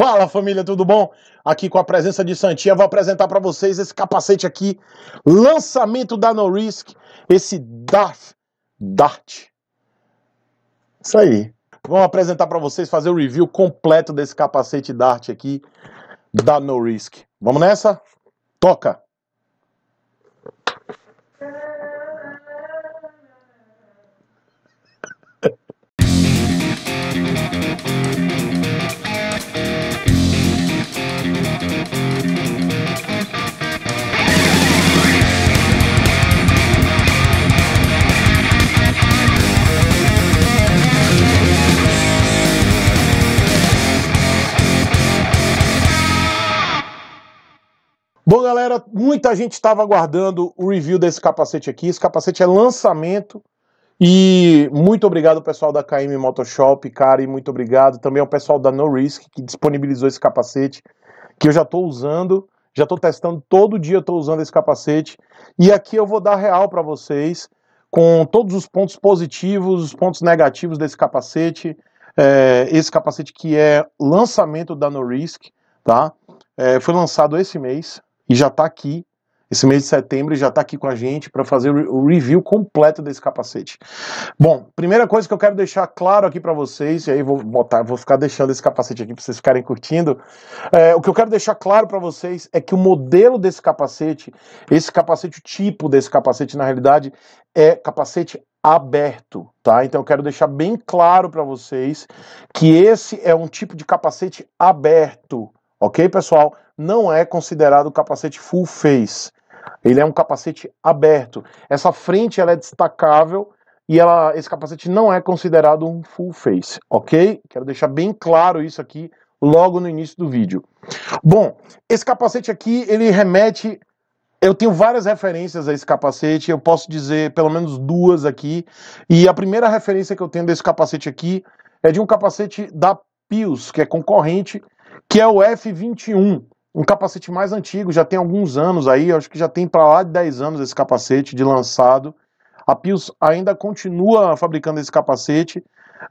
Fala família, tudo bom? Aqui com a presença de Santinha, vou apresentar para vocês esse capacete aqui, lançamento da No Risk, esse Dart Dart. Isso aí. Vamos apresentar para vocês, fazer o review completo desse capacete Dart aqui da No Risk. Vamos nessa? Toca! Bom, galera, muita gente estava aguardando o review desse capacete aqui. Esse capacete é lançamento. E muito obrigado ao pessoal da KM Motoshop, cara, e muito obrigado também ao pessoal da No Risk que disponibilizou esse capacete, que eu já estou usando, já estou testando todo dia, estou usando esse capacete. E aqui eu vou dar real para vocês com todos os pontos positivos, os pontos negativos desse capacete, é, esse capacete que é lançamento da No Risk, tá? É, foi lançado esse mês, e já está aqui. Esse mês de setembro já está aqui com a gente para fazer o review completo desse capacete. Bom, primeira coisa que eu quero deixar claro aqui para vocês, e aí vou botar, vou ficar deixando esse capacete aqui para vocês ficarem curtindo. É, o que eu quero deixar claro para vocês é que o modelo desse capacete, esse capacete, o tipo desse capacete, na realidade, é capacete aberto, tá? Então eu quero deixar bem claro para vocês que esse é um tipo de capacete aberto. Ok, pessoal? Não é considerado capacete full face. Ele é um capacete aberto. Essa frente ela é destacável e ela, esse capacete não é considerado um full face, ok? Quero deixar bem claro isso aqui logo no início do vídeo. Bom, esse capacete aqui, ele remete... Eu tenho várias referências a esse capacete, eu posso dizer pelo menos duas aqui. E a primeira referência que eu tenho desse capacete aqui é de um capacete da Pius, que é concorrente que é o F21, um capacete mais antigo, já tem alguns anos aí, acho que já tem para lá de 10 anos esse capacete de lançado. A Pius ainda continua fabricando esse capacete.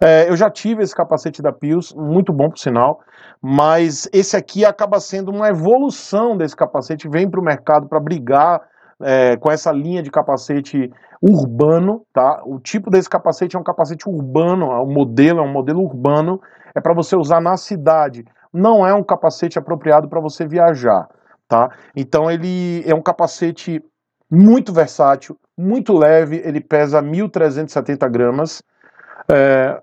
É, eu já tive esse capacete da Pius, muito bom por sinal, mas esse aqui acaba sendo uma evolução desse capacete, vem para o mercado para brigar é, com essa linha de capacete urbano, tá? O tipo desse capacete é um capacete urbano, o é modelo é um modelo urbano, é para você usar na cidade não é um capacete apropriado para você viajar, tá? Então ele é um capacete muito versátil, muito leve, ele pesa 1.370 gramas, é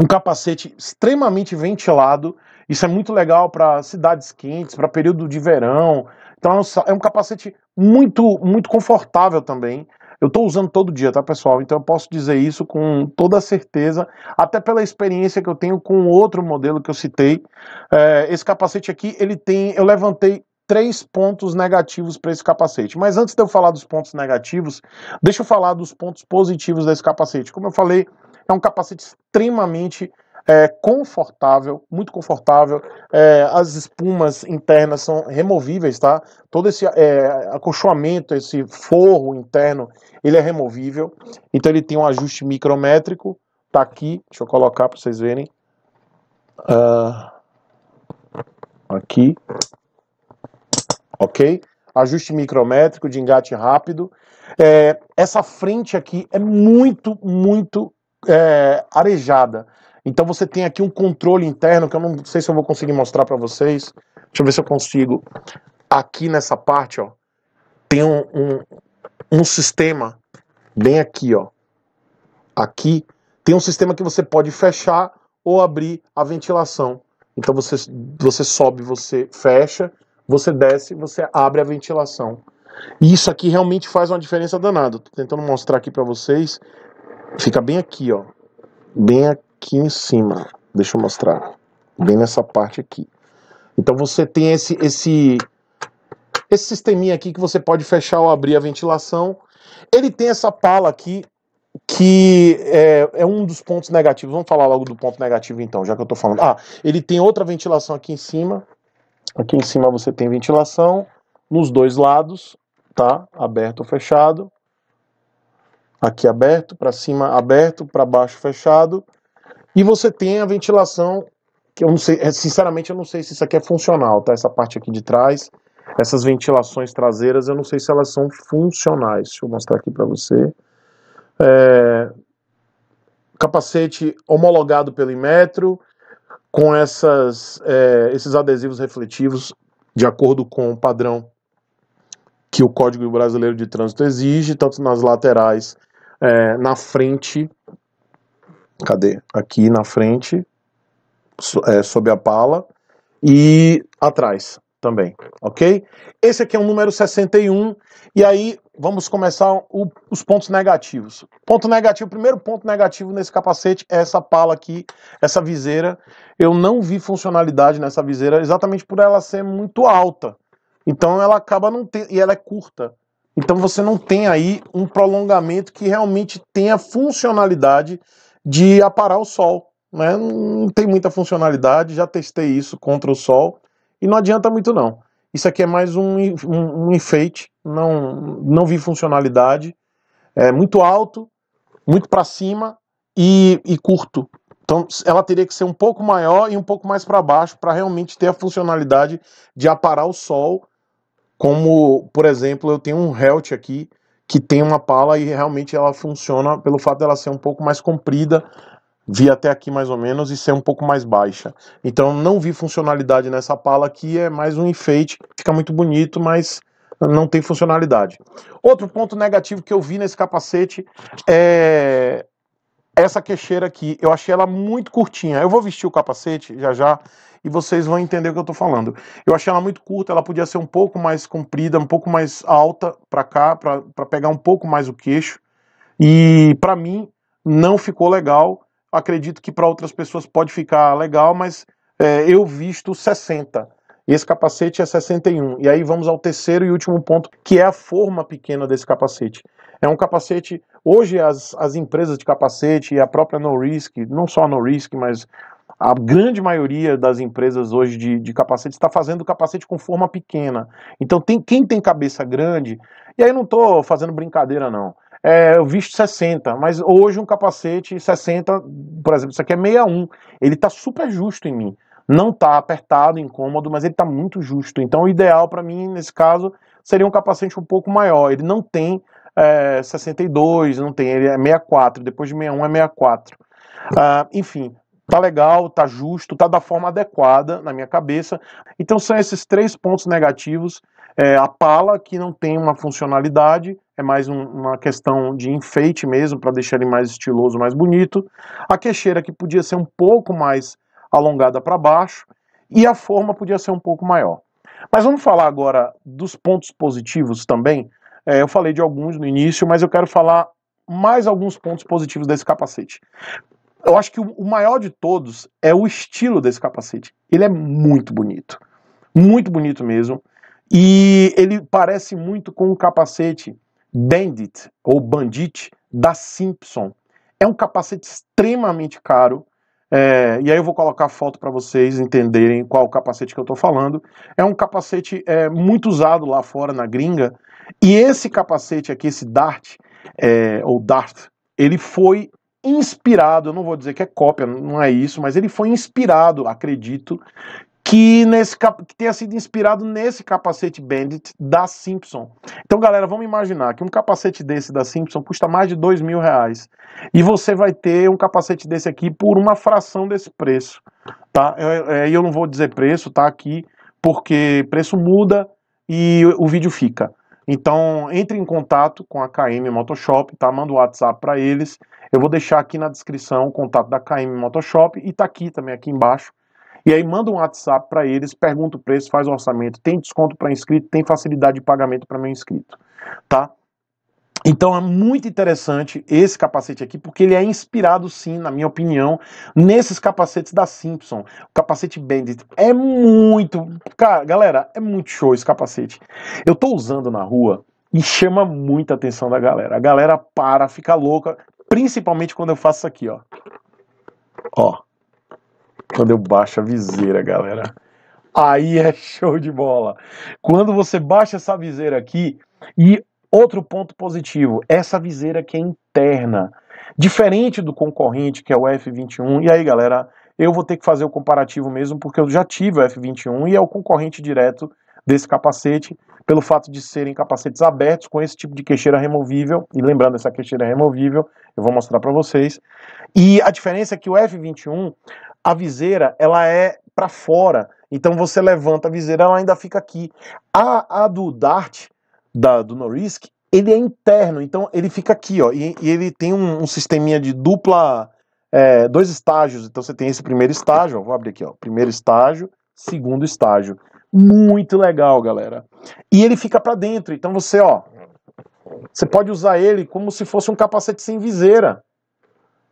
um capacete extremamente ventilado, isso é muito legal para cidades quentes, para período de verão. Então é um, é um capacete muito muito confortável também. Eu estou usando todo dia, tá, pessoal? Então eu posso dizer isso com toda certeza, até pela experiência que eu tenho com outro modelo que eu citei. É, esse capacete aqui, ele tem. Eu levantei três pontos negativos para esse capacete. Mas antes de eu falar dos pontos negativos, deixa eu falar dos pontos positivos desse capacete. Como eu falei, é um capacete extremamente é confortável, muito confortável. É, as espumas internas são removíveis, tá? Todo esse é, acolchoamento, esse forro interno, ele é removível. Então ele tem um ajuste micrométrico, tá aqui. Deixa eu colocar para vocês verem. Uh, aqui, ok? Ajuste micrométrico de engate rápido. É, essa frente aqui é muito, muito é, arejada. Então você tem aqui um controle interno que eu não sei se eu vou conseguir mostrar para vocês. Deixa eu ver se eu consigo. Aqui nessa parte, ó, tem um, um, um sistema bem aqui, ó. Aqui tem um sistema que você pode fechar ou abrir a ventilação. Então você, você sobe, você fecha, você desce, você abre a ventilação. E isso aqui realmente faz uma diferença danada. Tô tentando mostrar aqui para vocês. Fica bem aqui, ó. Bem aqui aqui em cima. Deixa eu mostrar. Bem nessa parte aqui. Então você tem esse, esse, esse sisteminha aqui que você pode fechar ou abrir a ventilação. Ele tem essa pala aqui que é, é, um dos pontos negativos. Vamos falar logo do ponto negativo então, já que eu tô falando. Ah, ele tem outra ventilação aqui em cima. Aqui em cima você tem ventilação nos dois lados, tá? Aberto ou fechado. Aqui aberto, para cima aberto, para baixo fechado. E você tem a ventilação, que eu não sei, é, sinceramente eu não sei se isso aqui é funcional, tá? Essa parte aqui de trás, essas ventilações traseiras, eu não sei se elas são funcionais. Deixa eu mostrar aqui para você. É... Capacete homologado pelo Imetro, com essas, é, esses adesivos refletivos de acordo com o padrão que o Código Brasileiro de Trânsito exige, tanto nas laterais, é, na frente Cadê? Aqui na frente, é, sob a pala e atrás também, ok? Esse aqui é o número 61, e aí vamos começar o, os pontos negativos. Ponto negativo, primeiro ponto negativo nesse capacete é essa pala aqui, essa viseira. Eu não vi funcionalidade nessa viseira, exatamente por ela ser muito alta. Então ela acaba não ter, e ela é curta. Então você não tem aí um prolongamento que realmente tenha funcionalidade de aparar o sol. Né? Não tem muita funcionalidade, já testei isso contra o sol e não adianta muito não. Isso aqui é mais um, um, um enfeite, não, não vi funcionalidade. É muito alto, muito para cima e, e curto. Então ela teria que ser um pouco maior e um pouco mais para baixo para realmente ter a funcionalidade de aparar o sol. Como, por exemplo, eu tenho um Helt aqui que tem uma pala e realmente ela funciona pelo fato dela ser um pouco mais comprida, vi até aqui mais ou menos, e ser um pouco mais baixa. Então não vi funcionalidade nessa pala aqui, é mais um enfeite, fica muito bonito, mas não tem funcionalidade. Outro ponto negativo que eu vi nesse capacete é essa queixeira aqui. Eu achei ela muito curtinha. Eu vou vestir o capacete já já e vocês vão entender o que eu estou falando. Eu achei ela muito curta, ela podia ser um pouco mais comprida, um pouco mais alta para cá, para pegar um pouco mais o queixo. E para mim não ficou legal. Acredito que para outras pessoas pode ficar legal, mas é, eu visto 60. Esse capacete é 61. E aí vamos ao terceiro e último ponto, que é a forma pequena desse capacete. É um capacete. Hoje as, as empresas de capacete e a própria No Risk, não só a No Risk, mas a grande maioria das empresas hoje de, de capacete está fazendo capacete com forma pequena. Então, tem quem tem cabeça grande, e aí não estou fazendo brincadeira, não. É, eu visto 60, mas hoje um capacete 60, por exemplo, isso aqui é 61, ele está super justo em mim. Não está apertado, incômodo, mas ele está muito justo. Então, o ideal para mim, nesse caso, seria um capacete um pouco maior. Ele não tem é, 62, não tem, ele é 64, depois de 61 é 64. Ah, enfim, tá legal, tá justo, tá da forma adequada na minha cabeça. Então são esses três pontos negativos. É, a pala, que não tem uma funcionalidade, é mais um, uma questão de enfeite mesmo, para deixar ele mais estiloso, mais bonito. A queixeira, que podia ser um pouco mais alongada para baixo. E a forma podia ser um pouco maior. Mas vamos falar agora dos pontos positivos também. É, eu falei de alguns no início, mas eu quero falar mais alguns pontos positivos desse capacete. Eu acho que o maior de todos é o estilo desse capacete. Ele é muito bonito. Muito bonito mesmo. E ele parece muito com o um capacete Bandit ou Bandit da Simpson. É um capacete extremamente caro. É, e aí eu vou colocar foto para vocês entenderem qual capacete que eu estou falando. É um capacete é, muito usado lá fora na gringa. E esse capacete aqui, esse Dart, é, ou Dart, ele foi inspirado, eu não vou dizer que é cópia, não é isso, mas ele foi inspirado, acredito, que, nesse, que tenha sido inspirado nesse capacete Bandit da Simpson. Então, galera, vamos imaginar que um capacete desse da Simpson custa mais de dois mil reais e você vai ter um capacete desse aqui por uma fração desse preço, tá? É, é, eu, eu não vou dizer preço, tá? Aqui porque preço muda e o vídeo fica. Então, entre em contato com a KM Motoshop, tá? Manda o um WhatsApp para eles. Eu vou deixar aqui na descrição o contato da KM Motoshop e tá aqui também aqui embaixo. E aí manda um WhatsApp para eles, pergunta o preço, faz o orçamento, tem desconto para inscrito, tem facilidade de pagamento para meu inscrito, tá? Então é muito interessante esse capacete aqui, porque ele é inspirado, sim, na minha opinião, nesses capacetes da Simpson. O capacete Bandit é muito. Cara, galera, é muito show esse capacete. Eu tô usando na rua e chama muita atenção da galera. A galera para, fica louca, principalmente quando eu faço isso aqui, ó. Ó. Quando eu baixo a viseira, galera. Aí é show de bola. Quando você baixa essa viseira aqui, e Outro ponto positivo, essa viseira que é interna, diferente do concorrente que é o F21. E aí, galera, eu vou ter que fazer o comparativo mesmo porque eu já tive o F21 e é o concorrente direto desse capacete, pelo fato de serem capacetes abertos com esse tipo de queixeira removível, e lembrando, essa queixeira é removível, eu vou mostrar para vocês. E a diferença é que o F21, a viseira, ela é para fora, então você levanta a viseira, ela ainda fica aqui. A, a do Dart, da, do Norisk, ele é interno, então ele fica aqui, ó, e, e ele tem um, um, sisteminha de dupla, é, dois estágios. Então você tem esse primeiro estágio, ó, vou abrir aqui, ó, primeiro estágio, segundo estágio. Muito legal, galera. E ele fica para dentro, então você, ó, você pode usar ele como se fosse um capacete sem viseira.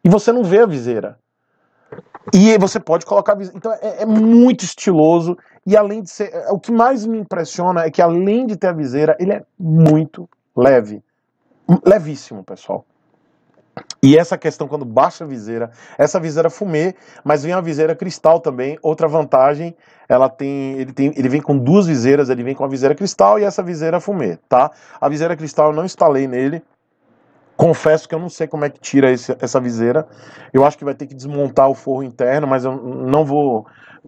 E você não vê a viseira. E você pode colocar. Então é, é, muito estiloso. E além de ser. É, o que mais me impressiona é que, além de ter a viseira, ele é muito leve. Levíssimo, pessoal. E essa questão quando baixa a viseira, essa viseira fumê, mas vem a viseira cristal também. Outra vantagem, ela tem, ele tem, ele vem com duas viseiras, ele vem com a viseira cristal e essa viseira fumê, tá? A viseira cristal eu não instalei nele, Confesso que eu não sei como é que tira esse, essa viseira. Eu acho que vai ter que desmontar o forro interno, mas eu não vou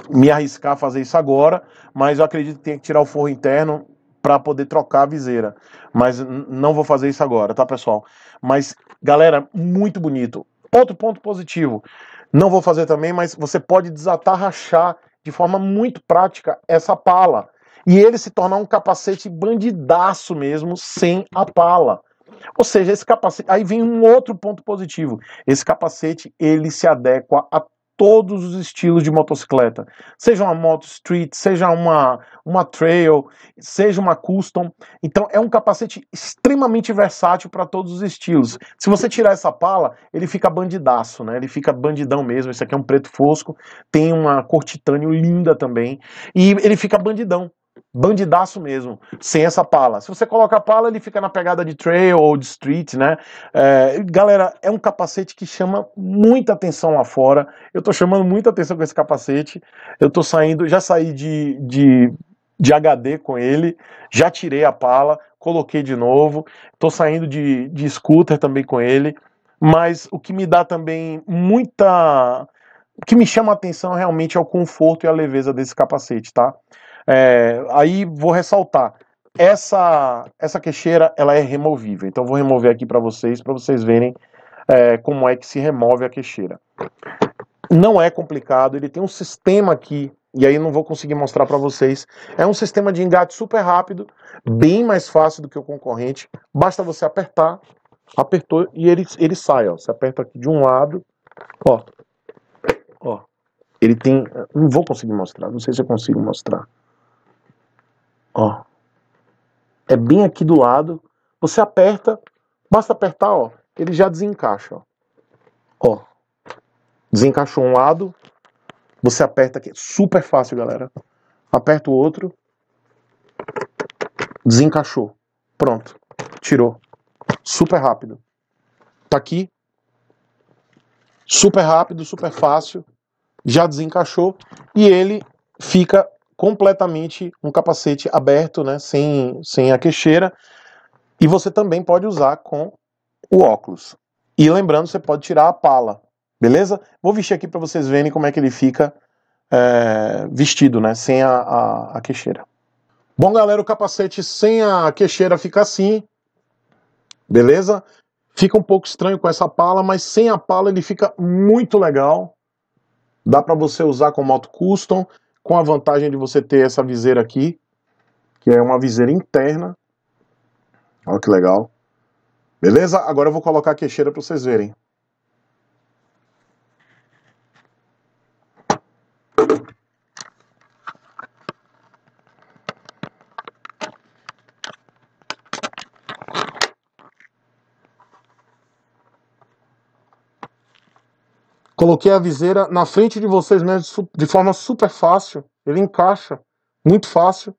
me arriscar a fazer isso agora. Mas eu acredito que tem que tirar o forro interno para poder trocar a viseira. Mas não vou fazer isso agora, tá, pessoal? Mas, galera, muito bonito. Outro ponto positivo. Não vou fazer também, mas você pode desatar, rachar de forma muito prática essa pala. E ele se tornar um capacete bandidaço mesmo, sem a pala. Ou seja, esse capacete, aí vem um outro ponto positivo. Esse capacete, ele se adequa a todos os estilos de motocicleta, seja uma moto street, seja uma, uma trail, seja uma custom. Então é um capacete extremamente versátil para todos os estilos. Se você tirar essa pala, ele fica bandidaço, né? Ele fica bandidão mesmo. Esse aqui é um preto fosco, tem uma cor titânio linda também e ele fica bandidão. Bandidaço mesmo, sem essa pala. Se você coloca a pala, ele fica na pegada de trail ou de street, né? É, galera, é um capacete que chama muita atenção lá fora. Eu tô chamando muita atenção com esse capacete. Eu tô saindo, já saí de, de, de HD com ele, já tirei a pala, coloquei de novo. Tô saindo de, de scooter também com ele. Mas o que me dá também muita. O que me chama atenção realmente é o conforto e a leveza desse capacete, tá? É, aí vou ressaltar, essa essa queixeira ela é removível. Então vou remover aqui para vocês para vocês verem é, como é que se remove a queixeira. Não é complicado, ele tem um sistema aqui e aí não vou conseguir mostrar para vocês. É um sistema de engate super rápido, bem mais fácil do que o concorrente. Basta você apertar, apertou e ele ele sai, ó. Você aperta aqui de um lado, ó. Ó. Ele tem, não vou conseguir mostrar, não sei se eu consigo mostrar. Ó. É bem aqui do lado. Você aperta, basta apertar, ó. Ele já desencaixa, ó. Ó. Desencaixou um lado. Você aperta aqui. Super fácil, galera. Aperta o outro. Desencaixou. Pronto. Tirou. Super rápido. Tá aqui. Super rápido, super fácil. Já desencaixou. E ele fica completamente um capacete aberto, né, sem, sem a queixeira, e você também pode usar com o óculos. E lembrando, você pode tirar a pala, beleza? Vou vestir aqui para vocês verem como é que ele fica é, vestido, né, sem a, a, a queixeira. Bom, galera, o capacete sem a queixeira fica assim, beleza? Fica um pouco estranho com essa pala, mas sem a pala ele fica muito legal. Dá para você usar com moto custom com a vantagem de você ter essa viseira aqui, que é uma viseira interna. Olha que legal. Beleza? Agora eu vou colocar a queixeira para vocês verem. Coloquei a viseira na frente de vocês mesmo de forma super fácil. Ele encaixa, muito fácil.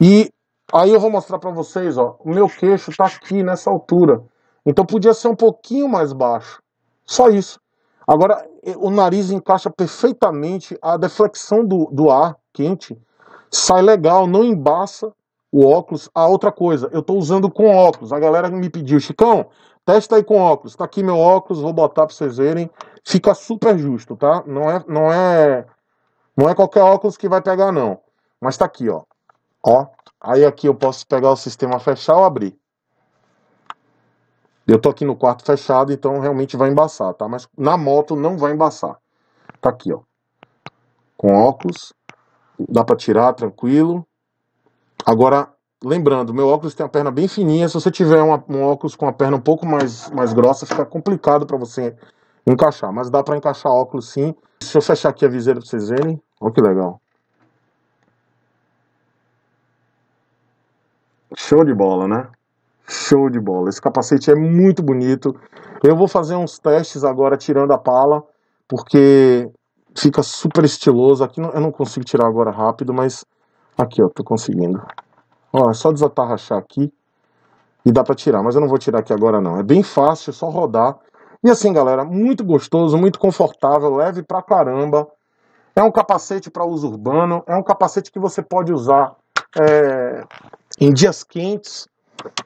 E aí eu vou mostrar para vocês, ó, o meu queixo está aqui nessa altura. Então podia ser um pouquinho mais baixo. Só isso. Agora o nariz encaixa perfeitamente, a deflexão do, do ar quente sai legal, não embaça o óculos. A outra coisa, eu estou usando com óculos. A galera me pediu, Chicão, testa aí com óculos. Está aqui meu óculos, vou botar para vocês verem fica super justo, tá? Não é, não é, não é qualquer óculos que vai pegar não. Mas tá aqui, ó. Ó, aí aqui eu posso pegar o sistema fechar ou abrir. Eu tô aqui no quarto fechado, então realmente vai embaçar, tá? Mas na moto não vai embaçar. Tá aqui, ó. Com óculos, dá para tirar tranquilo. Agora, lembrando, meu óculos tem a perna bem fininha. Se você tiver uma, um óculos com a perna um pouco mais, mais grossa, fica complicado para você encaixar, mas dá para encaixar óculos sim. Deixa eu fechar aqui a viseira para vocês verem. Olha que legal. Show de bola, né? Show de bola. Esse capacete é muito bonito. Eu vou fazer uns testes agora tirando a pala, porque fica super estiloso. Aqui eu não consigo tirar agora rápido, mas aqui, ó, tô conseguindo. Ó, é só desatarrachar aqui e dá para tirar, mas eu não vou tirar aqui agora não. É bem fácil, é só rodar. E assim, galera, muito gostoso, muito confortável, leve pra caramba. É um capacete para uso urbano, é um capacete que você pode usar é, em dias quentes.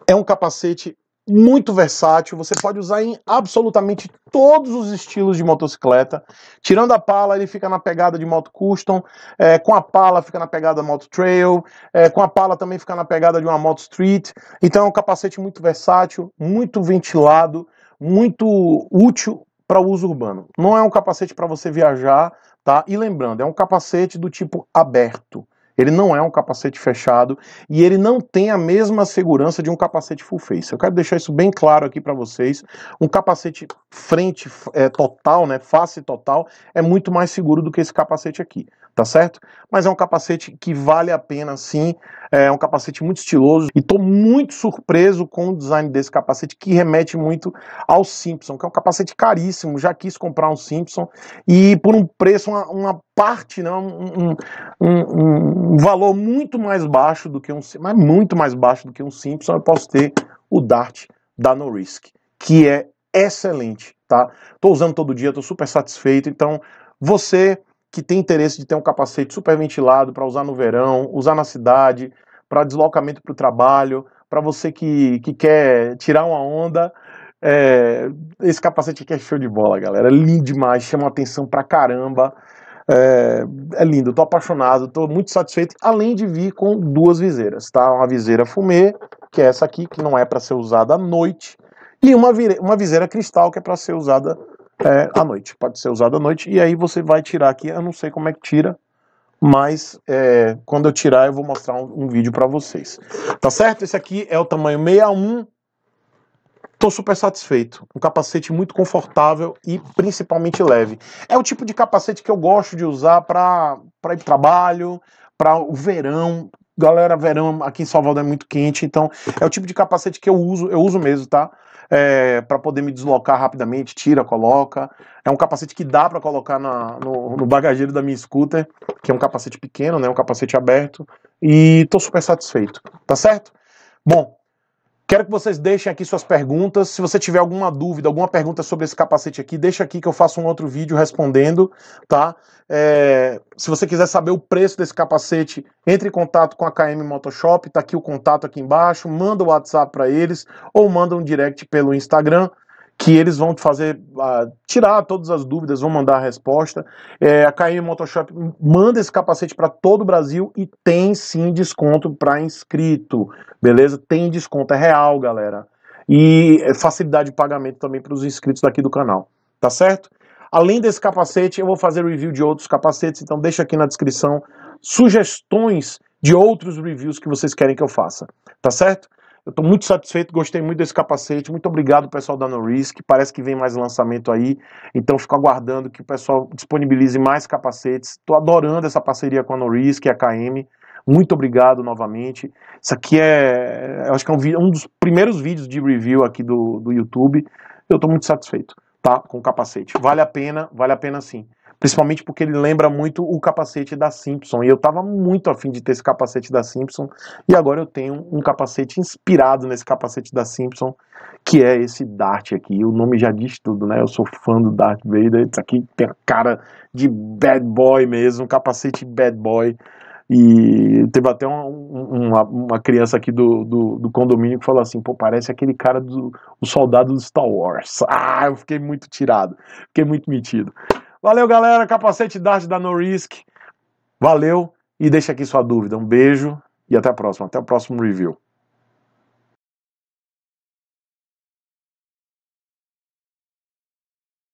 É um capacete muito versátil, você pode usar em absolutamente todos os estilos de motocicleta. Tirando a pala, ele fica na pegada de moto custom, é, com a pala fica na pegada moto trail, é, com a pala também fica na pegada de uma moto street. Então é um capacete muito versátil, muito ventilado, muito útil para o uso urbano. Não é um capacete para você viajar, tá? E lembrando, é um capacete do tipo aberto. Ele não é um capacete fechado e ele não tem a mesma segurança de um capacete full face. Eu quero deixar isso bem claro aqui para vocês. Um capacete frente é, total, né, face total, é muito mais seguro do que esse capacete aqui tá certo? Mas é um capacete que vale a pena sim, é um capacete muito estiloso e tô muito surpreso com o design desse capacete que remete muito ao Simpson, que é um capacete caríssimo, já quis comprar um Simpson e por um preço, uma, uma parte, né, um, um, um, um, valor muito mais baixo do que um, mas muito mais baixo do que um Simpson, eu posso ter o Dart da No Risk, que é excelente, tá? Tô usando todo dia, tô super satisfeito, então você que tem interesse de ter um capacete super ventilado para usar no verão, usar na cidade, para deslocamento para o trabalho, para você que, que quer tirar uma onda. É, esse capacete aqui é show de bola, galera. É lindo demais, chama atenção pra caramba. É, é, lindo, tô apaixonado, tô muito satisfeito. Além de vir com duas viseiras, tá? Uma viseira fumê, que é essa aqui, que não é para ser usada à noite, e uma, uma viseira cristal, que é para ser usada é, à noite. Pode ser usado à noite. E aí você vai tirar aqui, eu não sei como é que tira, mas é, quando eu tirar eu vou mostrar um, um vídeo para vocês. Tá certo? Esse aqui é o tamanho 61. Estou super satisfeito. Um capacete muito confortável e principalmente leve. É o tipo de capacete que eu gosto de usar para ir para trabalho, para o verão, galera, verão aqui em Salvador é muito quente, então é o tipo de capacete que eu uso, eu uso mesmo, tá? É, para poder me deslocar rapidamente, tira, coloca. É um capacete que dá para colocar na, no, no, bagageiro da minha scooter, que é um capacete pequeno, né? Um capacete aberto. E tô super satisfeito, tá certo? Bom, Quero que vocês deixem aqui suas perguntas. Se você tiver alguma dúvida, alguma pergunta sobre esse capacete aqui, deixa aqui que eu faço um outro vídeo respondendo, tá? É, se você quiser saber o preço desse capacete, entre em contato com a KM Motoshop, tá aqui o contato aqui embaixo, manda o WhatsApp para eles ou manda um direct pelo Instagram que eles vão fazer uh, tirar todas as dúvidas, vão mandar a resposta. É, a KM Motoshop manda esse capacete para todo o Brasil e tem sim desconto para inscrito, beleza? Tem desconto, é real, galera. E é facilidade de pagamento também para os inscritos daqui do canal, tá certo? Além desse capacete, eu vou fazer review de outros capacetes, então deixa aqui na descrição sugestões de outros reviews que vocês querem que eu faça, tá certo? Eu estou muito satisfeito, gostei muito desse capacete. Muito obrigado, pessoal da Norisk. Parece que vem mais lançamento aí. Então, fico aguardando que o pessoal disponibilize mais capacetes. Estou adorando essa parceria com a Norisk e é a KM. Muito obrigado novamente. Isso aqui é, acho que é um, um dos primeiros vídeos de review aqui do, do YouTube. Eu estou muito satisfeito, tá? Com o capacete. Vale a pena, vale a pena sim principalmente porque ele lembra muito o capacete da Simpson. E eu estava muito afim de ter esse capacete da Simpson, e agora eu tenho um capacete inspirado nesse capacete da Simpson, que é esse Dart aqui. O nome já diz tudo, né? Eu sou fã do Dart Vader. Isso aqui tem a cara de bad boy mesmo, um capacete bad boy. E teve até uma, uma, uma criança aqui do, do, do, condomínio que falou assim: pô, parece aquele cara do o soldado do Star Wars. Ah, eu fiquei muito tirado, fiquei muito metido. Valeu, galera. Capacete Dart da No Risk. Valeu e deixa aqui sua dúvida. Um beijo e até a próxima. Até o próximo review.